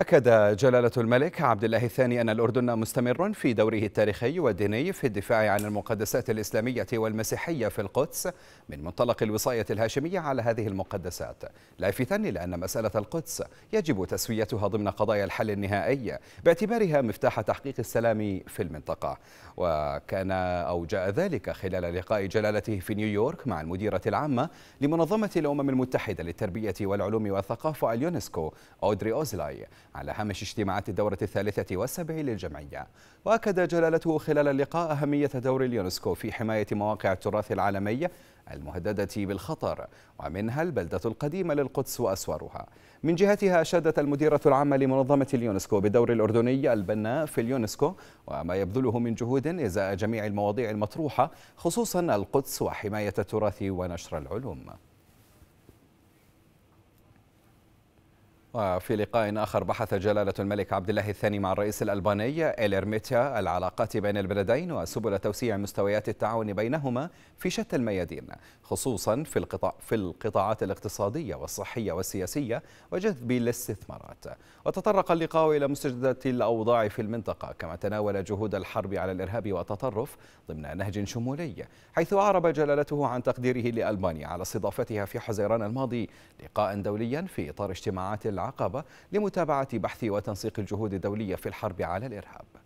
أكد جلالة الملك عبد الله الثاني أن الأردن مستمر في دوره التاريخي والديني في الدفاع عن المقدسات الإسلامية والمسيحية في القدس من منطلق الوصاية الهاشمية على هذه المقدسات لافتا إلى أن مسألة القدس يجب تسويتها ضمن قضايا الحل النهائي باعتبارها مفتاح تحقيق السلام في المنطقة وكان أو جاء ذلك خلال لقاء جلالته في نيويورك مع المديرة العامة لمنظمة الأمم المتحدة للتربية والعلوم والثقافة اليونسكو أودري أوزلاي على هامش اجتماعات الدورة الثالثة والسبعين للجمعية وأكد جلالته خلال اللقاء أهمية دور اليونسكو في حماية مواقع التراث العالمي المهددة بالخطر ومنها البلدة القديمة للقدس وأسوارها من جهتها أشادت المديرة العامة لمنظمة اليونسكو بدور الأردني البناء في اليونسكو وما يبذله من جهود إزاء جميع المواضيع المطروحة خصوصا القدس وحماية التراث ونشر العلوم وفي لقاء آخر بحث جلالة الملك عبد الله الثاني مع الرئيس الألباني إليرميتيا العلاقات بين البلدين وسبل توسيع مستويات التعاون بينهما في شتى الميادين خصوصا في, القطاع في القطاعات الاقتصادية والصحية والسياسية وجذب الاستثمارات وتطرق اللقاء إلى مستجدة الأوضاع في المنطقة كما تناول جهود الحرب على الإرهاب والتطرف ضمن نهج شمولي حيث أعرب جلالته عن تقديره لألبانيا على استضافتها في حزيران الماضي لقاء دوليا في إطار اجتماعات العقبة لمتابعة بحث وتنسيق الجهود الدولية في الحرب على الإرهاب